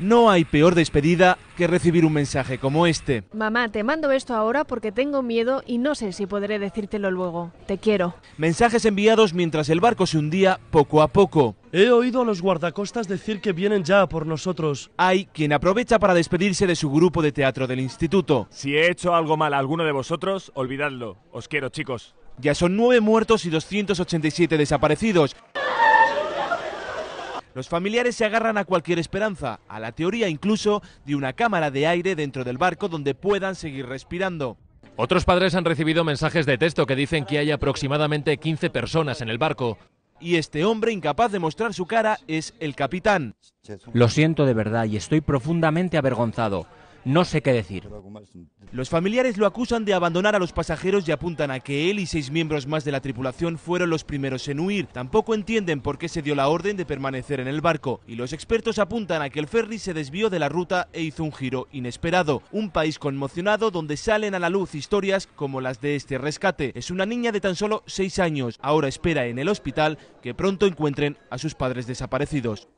No hay peor despedida que recibir un mensaje como este. Mamá, te mando esto ahora porque tengo miedo y no sé si podré decírtelo luego. Te quiero. Mensajes enviados mientras el barco se hundía poco a poco. He oído a los guardacostas decir que vienen ya por nosotros. Hay quien aprovecha para despedirse de su grupo de teatro del instituto. Si he hecho algo mal a alguno de vosotros, olvidadlo. Os quiero, chicos. Ya son nueve muertos y 287 desaparecidos. Los familiares se agarran a cualquier esperanza, a la teoría incluso de una cámara de aire dentro del barco donde puedan seguir respirando. Otros padres han recibido mensajes de texto que dicen que hay aproximadamente 15 personas en el barco. Y este hombre incapaz de mostrar su cara es el capitán. Lo siento de verdad y estoy profundamente avergonzado no sé qué decir. Los familiares lo acusan de abandonar a los pasajeros y apuntan a que él y seis miembros más de la tripulación fueron los primeros en huir. Tampoco entienden por qué se dio la orden de permanecer en el barco. Y los expertos apuntan a que el ferry se desvió de la ruta e hizo un giro inesperado. Un país conmocionado donde salen a la luz historias como las de este rescate. Es una niña de tan solo seis años. Ahora espera en el hospital que pronto encuentren a sus padres desaparecidos.